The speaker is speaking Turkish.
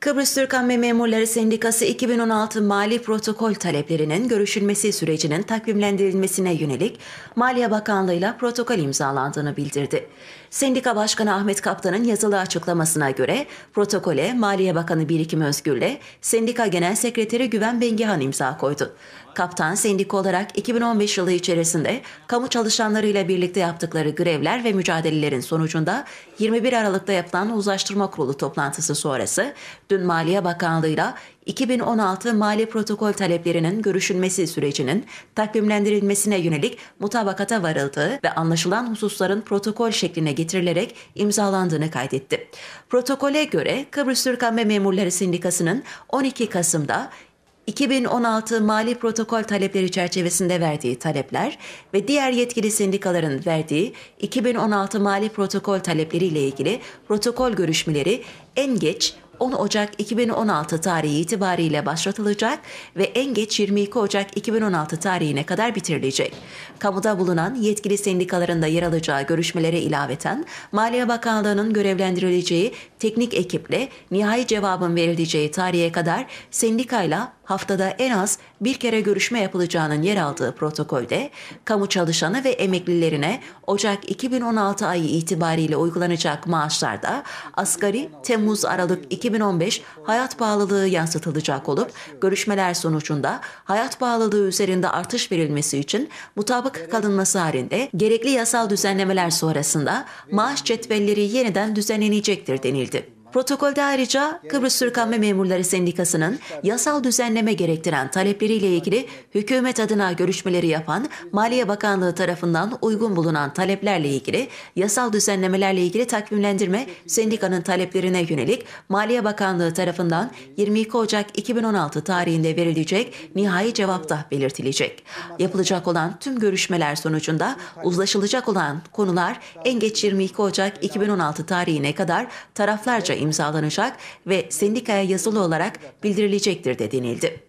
Kıbrıs Türk Amme Memurları Sendikası 2016 mali protokol taleplerinin görüşülmesi sürecinin takvimlendirilmesine yönelik Maliye Bakanlığı'yla protokol imzalandığını bildirdi. Sendika Başkanı Ahmet Kaptan'ın yazılı açıklamasına göre protokole Maliye Bakanı Birikim Özgür'le Sendika Genel Sekreteri Güven Bengihan imza koydu. Kaptan sendika olarak 2015 yılı içerisinde kamu çalışanlarıyla birlikte yaptıkları grevler ve mücadelelerin sonucunda 21 Aralık'ta yapılan uzlaştırma kurulu toplantısı sonrası dün Maliye Bakanlığı'yla 2016 mali protokol taleplerinin görüşülmesi sürecinin takvimlendirilmesine yönelik mutabakata varıldığı ve anlaşılan hususların protokol şekline getirilerek imzalandığını kaydetti. Protokole göre Kıbrıs Türk Amme Memurları Sindikası'nın 12 Kasım'da 2016 mali protokol talepleri çerçevesinde verdiği talepler ve diğer yetkili sindikaların verdiği 2016 mali protokol talepleriyle ilgili protokol görüşmeleri en geç 10 Ocak 2016 tarihi itibariyle başlatılacak ve en geç 22 Ocak 2016 tarihine kadar bitirilecek. Kamuda bulunan yetkili sendikalarında yer alacağı görüşmelere ilaveten Maliye Bakanlığı'nın görevlendirileceği teknik ekiple nihai cevabın verileceği tarihe kadar sendikayla haftada en az bir kere görüşme yapılacağının yer aldığı protokolde kamu çalışanı ve emeklilerine Ocak 2016 ayı itibariyle uygulanacak maaşlarda asgari Temmuz Aralık 2016 2015 hayat bağlılığı yansıtılacak olup görüşmeler sonucunda hayat bağlılığı üzerinde artış verilmesi için mutabık kalınması halinde gerekli yasal düzenlemeler sonrasında maaş cetvelleri yeniden düzenlenecektir denildi. Protokolde ayrıca Kıbrıs Türk Amme Memurları Sendikası'nın yasal düzenleme gerektiren talepleriyle ilgili hükümet adına görüşmeleri yapan Maliye Bakanlığı tarafından uygun bulunan taleplerle ilgili yasal düzenlemelerle ilgili takvimlendirme sendikanın taleplerine yönelik Maliye Bakanlığı tarafından 22 Ocak 2016 tarihinde verilecek nihai cevapta belirtilecek. Yapılacak olan tüm görüşmeler sonucunda uzlaşılacak olan konular en geç 22 Ocak 2016 tarihine kadar taraflarca imzalanacak ve sendikaya yazılı olarak bildirilecektir de denildi.